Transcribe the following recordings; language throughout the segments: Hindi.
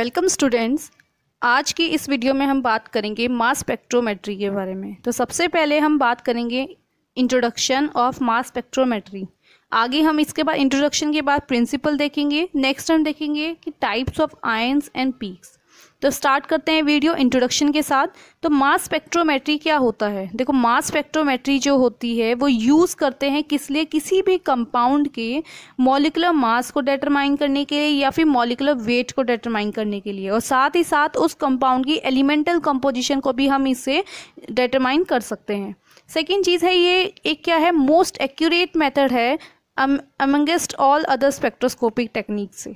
वेलकम स्टूडेंट्स आज की इस वीडियो में हम बात करेंगे मास स्पेक्ट्रोमेट्री के बारे में तो सबसे पहले हम बात करेंगे इंट्रोडक्शन ऑफ मास स्पेक्ट्रोमेट्री आगे हम इसके बाद इंट्रोडक्शन के बाद प्रिंसिपल देखेंगे नेक्स्ट हम देखेंगे कि types of ions and peaks तो स्टार्ट करते हैं वीडियो इंट्रोडक्शन के साथ तो मास स्पेक्ट्रोमेट्री क्या होता है देखो मास स्पेक्ट्रोमेट्री जो होती है वो यूज़ करते हैं किस लिए किसी भी कंपाउंड के मॉलिकुलर मास को डिटरमाइन करने के लिए या फिर मॉलिकुलर वेट को डिटरमाइन करने के लिए और साथ ही साथ उस कंपाउंड की एलिमेंटल कंपोजिशन को भी हम इससे डिटरमाइन कर सकते हैं सेकेंड चीज़ है ये एक क्या है मोस्ट एक्यूरेट मैथड है amongst all other spectroscopic technique से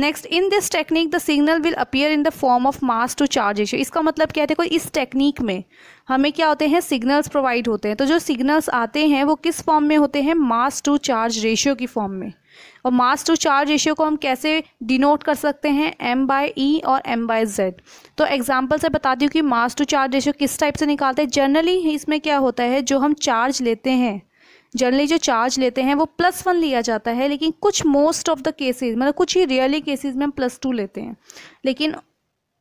next in this technique the signal will appear in the form of mass to charge ratio इसका मतलब क्या है देखो इस टेक्निक में हमें क्या होते हैं सिग्नल्स प्रोवाइड होते हैं तो जो सिग्नल्स आते हैं वो किस फॉर्म में होते हैं मास टू चार्ज रेशियो की फॉर्म में और मास टू चार्ज रेशियो को हम कैसे डिनोट कर सकते हैं एम बाय ई और एम बाय जेड तो एग्जाम्पल से बता दूँ कि मास टू चार्ज रेशियो किस टाइप से निकालते हैं जनरली इसमें क्या होता है जो हम चार्ज लेते हैं जनरली जो चार्ज लेते हैं वो प्लस वन लिया जाता है लेकिन कुछ मोस्ट ऑफ द केसेस मतलब कुछ ही रियली केसेस में हम प्लस टू लेते हैं लेकिन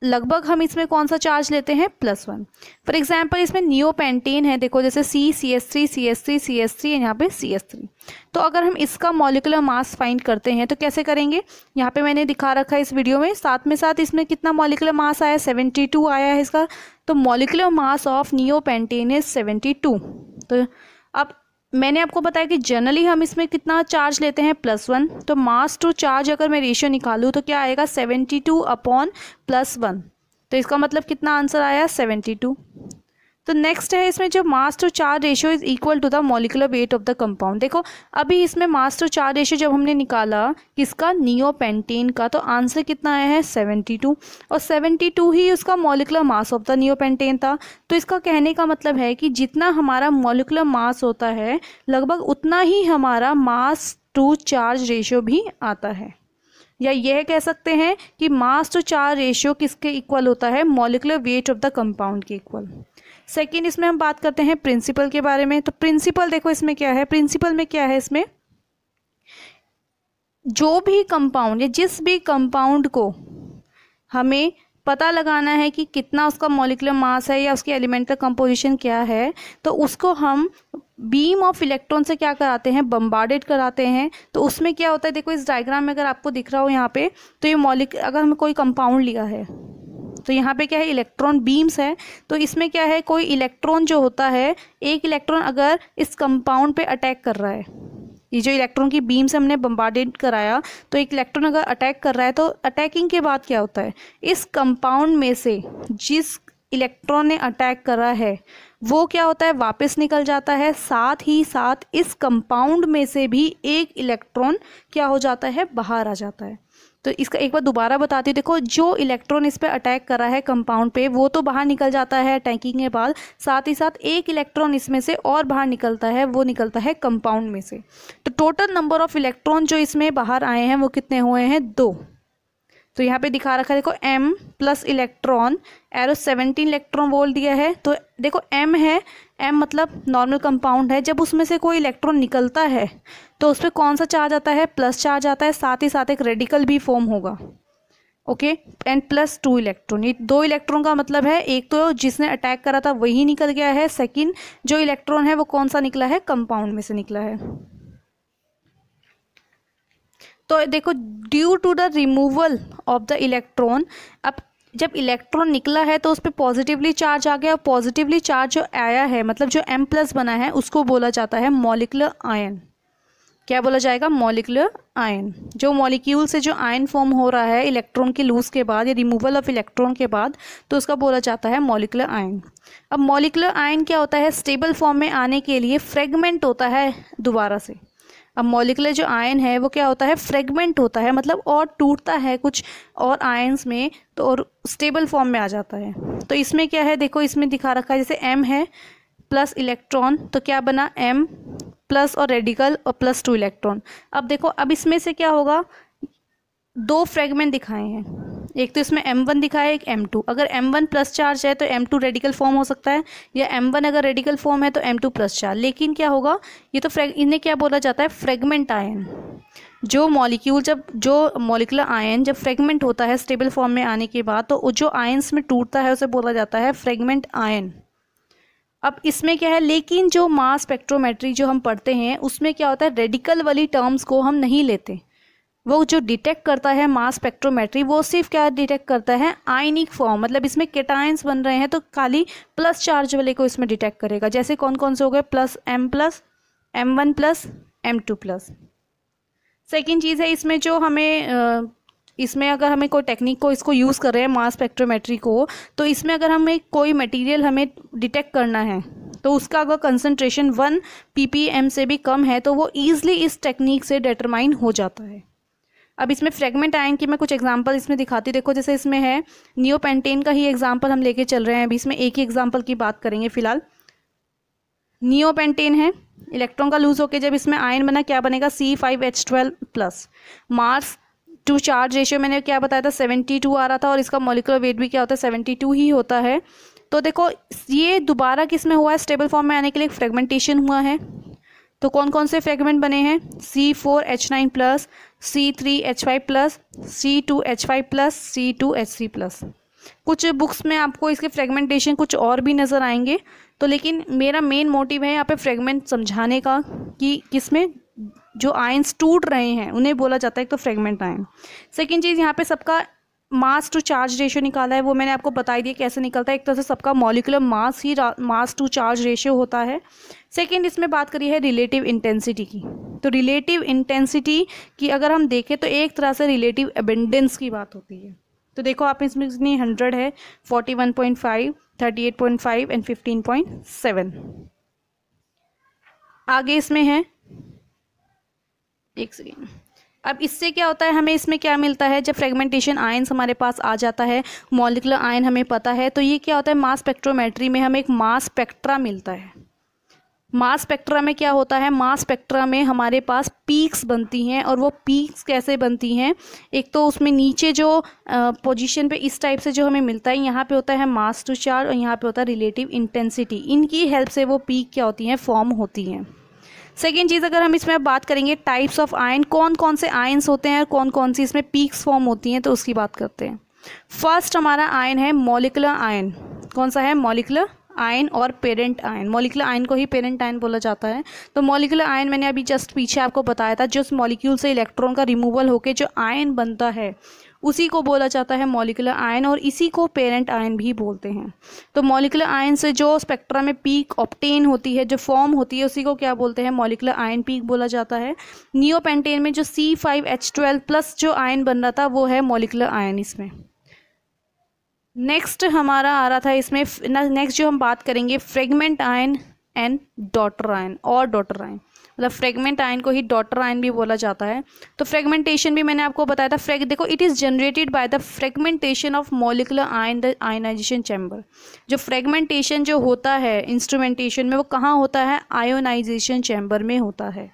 लगभग हम इसमें कौन सा चार्ज लेते हैं प्लस वन फॉर एग्जाम्पल इसमें नियोपेंटेन है देखो जैसे C C S three C S three C S three यहाँ पे सी एस थ्री तो अगर हम इसका मॉलिकुलर मास फाइंड करते हैं तो कैसे करेंगे यहाँ पे मैंने दिखा रखा है इस वीडियो में साथ में साथ इसमें कितना मॉलिकुलर मास आया सेवेंटी टू आया है इसका तो molecular mass of neopentane is seventy two तो अब मैंने आपको बताया कि जनरली हम इसमें कितना चार्ज लेते हैं प्लस वन तो मास टू चार्ज अगर मैं रेशियो निकालूँ तो क्या आएगा seventy two upon plus one तो इसका मतलब कितना आंसर आया सेवेंटी टू तो नेक्स्ट है इसमें जो mass to charge ratio is equal to the molecular weight of the compound देखो अभी इसमें मास टू चार रेशियो जब हमने निकाला किसका नियोपेंटेन का तो आंसर कितना आया है सेवेंटी टू और सेवेंटी टू ही उसका molecular mass of the neopentane था तो इसका कहने का मतलब है कि जितना हमारा मोलिकुलर मास होता है लगभग उतना ही हमारा मास टू चार्ज रेशियो भी आता है या यह कह सकते हैं कि मास टू चार्ज रेशियो किसके इक्वल होता है molecular weight of the compound के इक्वल सेकेंड इसमें हम बात करते हैं प्रिंसिपल के बारे में तो प्रिंसिपल देखो इसमें क्या है प्रिंसिपल में क्या है इसमें जो भी कंपाउंड या जिस भी कंपाउंड को हमें पता लगाना है कि कितना उसका मॉलिकुलर मास है या उसकी एलिमेंटल कंपोजिशन क्या है तो उसको हम बीम ऑफ इलेक्ट्रॉन से क्या कराते हैं बम्बार्डेड कराते हैं तो उसमें क्या होता है देखो इस डायग्राम में अगर आपको दिख रहा हो यहाँ पे तो ये मॉलिक अगर हमें कोई कंपाउंड लिया है तो यहाँ पे क्या है इलेक्ट्रॉन बीम्स है तो इसमें क्या है कोई इलेक्ट्रॉन जो होता है एक इलेक्ट्रॉन अगर इस कंपाउंड पे अटैक कर रहा है ये जो इलेक्ट्रॉन की बीम्स हमने बम्बार्डेड कराया तो एक इलेक्ट्रॉन अगर अटैक कर रहा है तो अटैकिंग के बाद क्या होता है इस कंपाउंड में से जिस इलेक्ट्रॉन ने अटैक करा है वो क्या होता है वापस निकल जाता है साथ ही साथ इस कंपाउंड में से भी एक इलेक्ट्रॉन क्या हो जाता है बाहर आ जाता है तो इसका एक बार दोबारा बताती हूँ देखो जो इलेक्ट्रॉन इस पर अटैक कर रहा है कंपाउंड पे वो तो बाहर निकल जाता है अटैकिंग के बाद साथ ही साथ एक इलेक्ट्रॉन इसमें से और बाहर निकलता है वो निकलता है कंपाउंड में से तो टोटल नंबर ऑफ इलेक्ट्रॉन जो इसमें बाहर आए हैं वो कितने हुए हैं दो तो यहाँ पे दिखा रखा है देखो M plus electron arrow seventeen electron volt दिया है तो देखो एम है एम मतलब नॉर्मल कंपाउंड है जब उसमें से कोई इलेक्ट्रॉन निकलता है तो उस पर कौन सा चार्ज आता है प्लस चार्ज आता है साथ ही साथ एक रेडिकल भी फॉर्म होगा okay and plus two electron ये दो इलेक्ट्रॉन का मतलब है एक तो जिसने अटैक करा था वही निकल गया है सेकेंड जो इलेक्ट्रॉन है वो कौन सा निकला है कंपाउंड में से निकला है तो देखो due to the removal of the electron अब जब इलेक्ट्रॉन निकला है तो उस पर पॉजिटिवली चार्ज आ गया और पॉजिटिवली चार्ज जो आया है मतलब जो एम प्लस बना है उसको बोला जाता है मॉलिकुलर आयन क्या बोला जाएगा मॉलिकुलर आयन जो मॉलिक्यूल से जो आयन फॉर्म हो रहा है इलेक्ट्रॉन के लूज के बाद या रिमूवल ऑफ इलेक्ट्रॉन के बाद तो उसका बोला जाता है मॉलिकुलर आयन अब मॉलिकुलर आयन क्या होता है स्टेबल फॉर्म में आने के लिए फ्रेगमेंट होता है दोबारा से अब मॉलिकुलर जो आयन है वो क्या होता है फ्रेगमेंट होता है मतलब और टूटता है कुछ और आयन्स में तो और स्टेबल फॉर्म में आ जाता है तो इसमें क्या है देखो इसमें दिखा रखा है जैसे एम है प्लस इलेक्ट्रॉन तो क्या बना एम प्लस और रेडिकल और प्लस टू इलेक्ट्रॉन अब देखो अब इसमें से क्या होगा दो फ्रेगमेंट दिखाए हैं एक तो इसमें एम वन दिखा है एक एम टू अगर एम वन प्लस चार्ज है तो एम टू रेडिकल फॉर्म हो सकता है या एम वन अगर रेडिकल फॉर्म है तो एम टू प्लस चार्ज लेकिन क्या होगा ये तो फ्रेग इन्हें क्या बोला जाता है फ्रेगमेंट आयन जो मॉलिक्यूल जब जो मॉलिकुलर आयन जब फ्रेगमेंट होता है स्टेबल फॉर्म में आने के बाद तो जो आयन्स में टूटता है उसे बोला जाता है फ्रेगमेंट आयन अब इसमें क्या है लेकिन जो मास स्पेक्ट्रोमेट्री जो हम पढ़ते हैं उसमें क्या होता है रेडिकल वाली टर्म्स को हम नहीं लेते वो जो डिटेक्ट करता है मास स्पेक्ट्रोमेट्री वो सिर्फ क्या डिटेक्ट करता है आयनिक फॉर्म मतलब इसमें केटाइंस बन रहे हैं तो खाली प्लस चार्ज वाले को इसमें डिटेक्ट करेगा जैसे कौन कौन से हो गए plus M plus M one plus M two plus second चीज़ है इसमें जो हमें इसमें अगर हमें कोई टेक्निक को इसको यूज़ कर रहे हैं मास स्पेक्ट्रोमेट्री को तो इसमें अगर हमें कोई मटेरियल हमें डिटेक्ट करना है तो उसका अगर कंसंट्रेशन वन पीपीएम से भी कम है तो वो ईजिली इस टेक्निक से डिटरमाइन हो जाता है अब इसमें फ्रेगमेंट आयन की मैं कुछ एग्जाम्पल इसमें दिखाती देखो जैसे इसमें है नियोपेंटेन का ही एग्जाम्पल हम लेके चल रहे हैं अभी इसमें एक ही एग्जाम्पल की बात करेंगे फिलहाल नियोपेंटेन है इलेक्ट्रॉन का लूज होकर जब इसमें आयन बना क्या बनेगा C five H twelve plus mass to charge ratio मैंने क्या बताया था सेवेंटी टू आ रहा था और इसका मोलिकुलर वेट भी क्या होता है सेवेंटी टू ही होता है तो देखो ये दोबारा किस में हुआ है स्टेबल फॉर्म में आने के लिए फ्रेगमेंटेशन हुआ है तो कौन कौन से फ्रेगमेंट बने हैं C four H nine plus C three H five plus C two H five plus C two H three plus कुछ बुक्स में आपको इसके फ्रेगमेंटेशन कुछ और भी नज़र आएंगे तो लेकिन मेरा मेन मोटिव है यहाँ पे फ्रेगमेंट समझाने का कि किसमें जो आयंस टूट रहे हैं उन्हें बोला जाता है एक तो फ्रेगमेंट आयन सेकेंड चीज़ यहाँ पे सबका मास टू चार्ज रेशियो निकाला है वो मैंने आपको बताई दिया कैसे निकलता है एक तरह से सबका मॉलिकुलर मास ही मास टू चार्ज रेशियो होता है सेकेंड इसमें बात करी है रिलेटिव इंटेंसिटी की तो रिलेटिव इंटेंसिटी की अगर हम देखें तो एक तरह से रिलेटिव एबेंडेंस की बात होती है तो देखो आप इसमें हंड्रेड है forty one point five thirty eight point five and fifteen point seven आगे इसमें है एक सेकेंड अब इससे क्या होता है हमें इसमें क्या मिलता है जब फ्रेगमेंटेशन आयंस हमारे पास आ जाता है मॉलिकुलर आयन हमें पता है तो ये क्या होता है मास स्पेक्ट्रोमेट्री में हमें एक मास स्पेक्ट्रा मिलता है मास स्पेक्ट्रा में क्या होता है मास स्पेक्ट्रा में हमारे पास पीक्स बनती हैं और वो पीक्स कैसे बनती हैं एक तो उसमें नीचे जो पोजीशन पे इस टाइप से जो हमें मिलता है यहाँ पे होता है मास टू चार्ज और यहाँ पे होता है रिलेटिव इंटेंसिटी इनकी हेल्प से वो पीक क्या होती हैं फॉर्म होती हैं सेकेंड चीज़ अगर हम इसमें बात करेंगे टाइप्स ऑफ आयन कौन कौन से आयन्स होते हैं और कौन कौन सी इसमें पीक्स फॉर्म होती हैं तो उसकी बात करते हैं फर्स्ट हमारा आयन है मोलिकुलर आयन कौन सा है मोलिकुलर आयन और पेरेंट आयन मोलिकुलर आयन को ही पेरेंट आयन बोला जाता है तो मोलिकुलर आयन मैंने अभी जस्ट पीछे आपको बताया था जिस मॉलिक्यूल से इलेक्ट्रॉन का रिमूवल होकर जो आयन बनता है उसी को बोला जाता है मॉलिकुलर आयन और इसी को पेरेंट आयन भी बोलते हैं तो मॉलिकुलर आयन से जो स्पेक्ट्रा में पीक ऑप्टेन होती है जो फॉर्म होती है उसी को क्या बोलते हैं मॉलिकुलर आयन पीक बोला जाता है नियोपेंटेन में जो C five H twelve plus जो आयन बन रहा था वो है मॉलिकुलर आयन इसमें नेक्स्ट हमारा आ रहा था इसमें नेक्स्ट जो हम बात करेंगे fragment ion and daughter ion और डॉटर आयन मतलब फ्रेगमेंट आयन को ही डॉटर आयन भी बोला जाता है तो फ्रेगमेंटेशन भी मैंने आपको बताया था फ्रेग देखो it is generated by the fragmentation of molecular ion the ionisation chamber जो फ्रेगमेंटेशन जो होता है इंस्ट्रूमेंटेशन में वो कहाँ होता है आयोनाइजेशन चैम्बर में होता है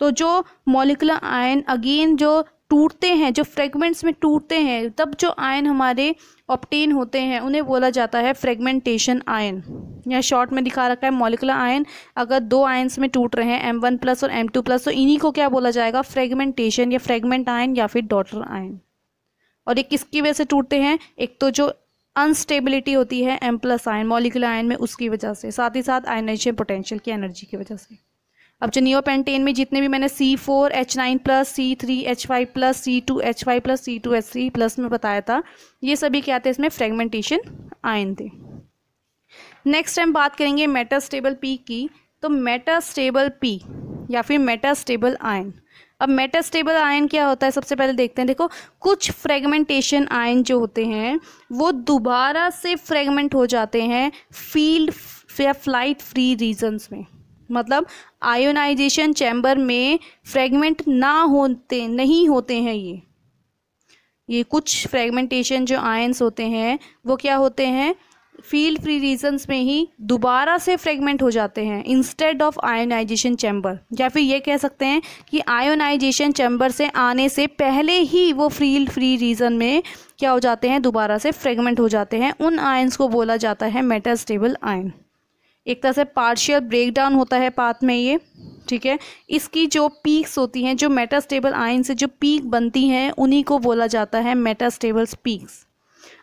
तो जो मोलिकुलर आयन अगेन जो टूटते हैं जो फ्रेगमेंट्स में टूटते हैं तब जो आयन हमारे ऑप्टेन होते हैं उन्हें बोला जाता है फ्रेगमेंटेशन आयन या शॉर्ट में दिखा रखा है मॉलिकुलर आयन अगर दो आयन्स में टूट रहे हैं एम वन प्लस और एम टू प्लस तो इन्हीं को क्या बोला जाएगा फ्रेगमेंटेशन या फ्रेगमेंट आयन या फिर डॉटर आयन और ये किसकी वजह से टूटते हैं एक तो जो अनस्टेबिलिटी होती है M plus ion molecular ion में उसकी वजह से साथ ही साथ आयनाइजेशन पोटेंशियल की एनर्जी की वजह से अब जनियो पेंटेन में जितने भी मैंने C four H nine plus C three H five plus C two H five plus C two H three plus में बताया था ये सभी क्या थे इसमें फ्रेगमेंटेशन आयन थे नेक्स्ट हम बात करेंगे मेटा स्टेबल पी की तो मेटा स्टेबल पी या फिर मेटा स्टेबल आयन अब मेटास्टेबल आयन क्या होता है सबसे पहले देखते हैं देखो कुछ फ्रेगमेंटेशन आयन जो होते हैं वो दोबारा से फ्रेगमेंट हो जाते हैं फील्ड या फ्लाइट फ्री रीजन्स में मतलब आयोनाइजेशन चैम्बर में फ्रेगमेंट ना होते नहीं होते हैं ये ये कुछ फ्रेगमेंटेशन जो आयंस होते हैं वो क्या होते हैं फील फ्री रीजन्स में ही दोबारा से फ्रेगमेंट हो जाते हैं इंस्टेड ऑफ आयोनाइजेशन चैम्बर या फिर ये कह सकते हैं कि आयोनाइजेशन चैम्बर से आने से पहले ही वो फील्ड फ्री रीजन में क्या हो जाते हैं दोबारा से फ्रेगमेंट हो जाते हैं उन आयंस को बोला जाता है मेटास्टेबल आयन एक तरह से पार्शियल ब्रेकडाउन होता है पाथ में ये ठीक है इसकी जो पीक्स होती हैं जो मेटास्टेबल आयन से जो पीक बनती हैं उन्हीं को बोला जाता है मेटास्टेबल्स पीक्स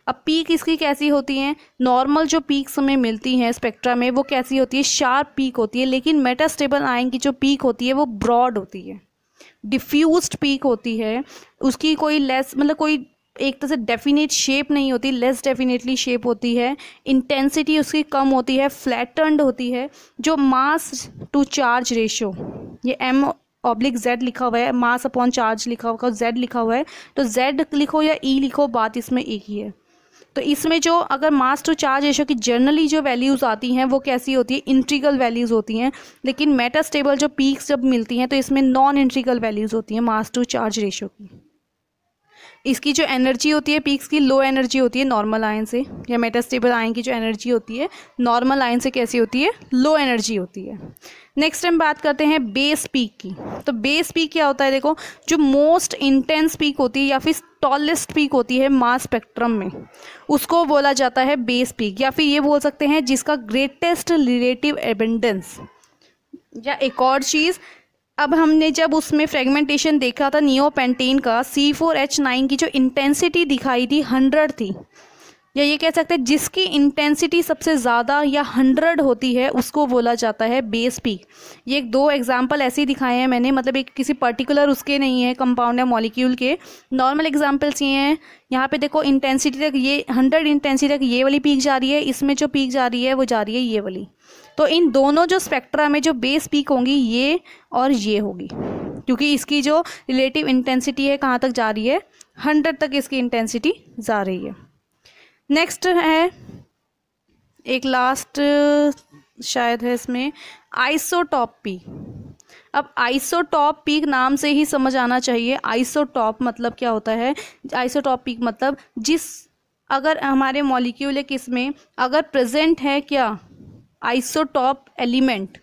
अब पीक इसकी कैसी होती हैं नॉर्मल जो पीक्स हमें मिलती हैं स्पेक्ट्रा में वो कैसी होती है शार्प पीक होती है लेकिन मेटास्टेबल आयन की जो पीक होती है वो ब्रॉड होती है डिफ्यूज पीक होती है उसकी कोई लेस मतलब कोई एक तरह से डेफिनेट शेप नहीं होती लेस डेफिनेटली शेप होती है इंटेंसिटी उसकी कम होती है फ्लैटर्नड होती है जो मास टू चार्ज रेशियो ये एम ऑब्लिक जेड लिखा हुआ है मास अपॉन चार्ज लिखा हुआ जेड लिखा हुआ है तो जेड लिखो या ई e लिखो बात इसमें एक ही है तो इसमें जो अगर मास टू चार्ज रेशो की जनरली जो वैल्यूज़ आती हैं वो कैसी होती है इंट्रीगल वैल्यूज़ होती हैं लेकिन मेटास्टेबल जो पीक्स जब मिलती हैं तो इसमें नॉन इंट्रीगल वैल्यूज़ होती हैं मास टू चार्ज रेशो की इसकी जो एनर्जी होती है पीक्स की लो एनर्जी होती है नॉर्मल आयन से या मेटास्टेबल आयन की जो एनर्जी होती है नॉर्मल आयन से कैसी होती है लो एनर्जी होती है नेक्स्ट हम बात करते हैं बेस पीक की तो बेस पीक क्या होता है देखो जो मोस्ट इंटेंस पीक होती है या फिर टॉलेस्ट पीक होती है मास स्पेक्ट्रम में उसको बोला जाता है बेस पीक या फिर ये बोल सकते हैं जिसका ग्रेटेस्ट रिलेटिव एबेंडेंस या एक और चीज़ अब हमने जब उसमें फ्रेगमेंटेशन देखा था नियो का सी फोर एच नाइन की जो इंटेंसिटी दिखाई थी हंड्रेड थी या ये कह सकते हैं जिसकी इंटेंसिटी सबसे ज़्यादा या हंड्रेड होती है उसको बोला जाता है बेस पीक ये एक दो एग्जाम्पल ऐसे ही दिखाए हैं मैंने मतलब एक किसी पर्टिकुलर उसके नहीं है कंपाउंड या मॉलिक्यूल के नॉर्मल एग्जाम्पल्स ये हैं यहाँ पे देखो इंटेंसिटी तक ये हंड्रेड इंटेंसिटी तक ये वाली पीक जा रही है इसमें जो पीक जा रही है वो जा रही है ये वाली तो इन दोनों जो स्पेक्ट्रा में जो बेस पीक होंगी ये और ये होगी क्योंकि इसकी जो रिलेटिव इंटेंसिटी है कहाँ तक जा रही है हंड्रेड तक इसकी इंटेंसिटी जा रही है नेक्स्ट है एक लास्ट शायद है इसमें आइसोटॉप पी अब आइसोटॉप पीक नाम से ही समझ आना चाहिए आइसोटॉप मतलब क्या होता है आइसोटॉप पीक मतलब जिस अगर हमारे मॉलिक्यूल है किसमें अगर प्रेजेंट है क्या आइसोटॉप एलिमेंट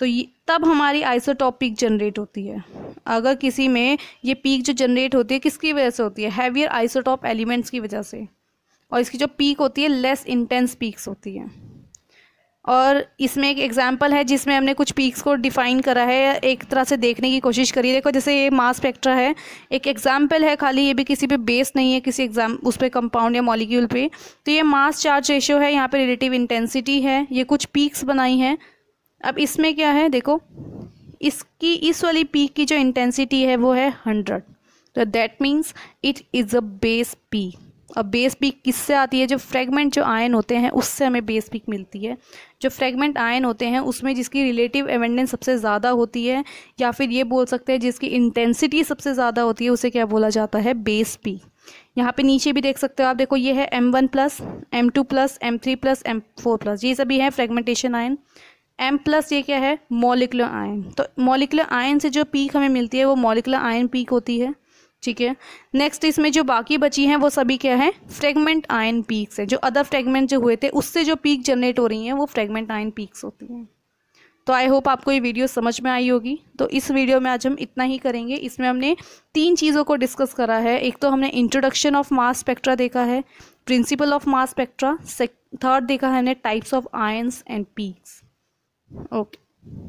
तो ये तब हमारी आइसोटॉप पीक जनरेट होती है अगर किसी में ये पीक जो जनरेट होती है किसकी वजह से होती है हैवियर आइसोटॉप एलिमेंट्स की वजह से और इसकी जो पीक होती है लेस इंटेंस पीक्स होती है और इसमें एक एग्जाम्पल है जिसमें हमने कुछ पीक्स को डिफाइन करा है एक तरह से देखने की कोशिश करी देखो जैसे ये मास स्पेक्ट्रा है एक एग्जाम्पल है खाली ये भी किसी पे बेस नहीं है किसी एग्जाम उस पर कंपाउंड या मॉलिक्यूल पे तो ये मास चार्ज रेशियो है यहाँ पे रिलेटिव इंटेंसिटी है ये कुछ पीक्स बनाई हैं अब इसमें क्या है देखो इसकी इस वाली पीक की जो इंटेंसिटी है वो है हंड्रेड तो that means it is a base peak अब बेस पीक किससे आती है जो फ्रेगमेंट जो आयन होते हैं उससे हमें बेस पीक मिलती है जो फ्रेगमेंट आयन होते हैं उसमें जिसकी रिलेटिव एवेंडेंस सबसे ज़्यादा होती है या फिर ये बोल सकते हैं जिसकी इंटेंसिटी सबसे ज़्यादा होती है उसे क्या बोला जाता है बेस पीक यहाँ पे नीचे भी देख सकते हो आप देखो ये है M one plus M two plus M three plus M four plus ये सभी है फ्रेगमेंटेशन आयन एम प्लस ये क्या है मोलिकुलर आयन तो मोलिकुलर आयन से जो पीक हमें मिलती है वो मोलिकुलर आयन पीक होती है ठीक है नेक्स्ट इसमें जो बाकी बची हैं वो सभी क्या है फ्रेगमेंट आयन पीक्स है जो अदर फ्रेगमेंट जो हुए थे उससे जो पीक जनरेट हो रही हैं वो फ्रेगमेंट आयन पीक्स होती हैं तो आई होप आपको ये वीडियो समझ में आई होगी तो इस वीडियो में आज हम इतना ही करेंगे इसमें हमने तीन चीज़ों को डिस्कस करा है एक तो हमने इंट्रोडक्शन ऑफ मास स्पेक्ट्रा देखा है principle of mass spectra third देखा है हमने types of ions and peaks okay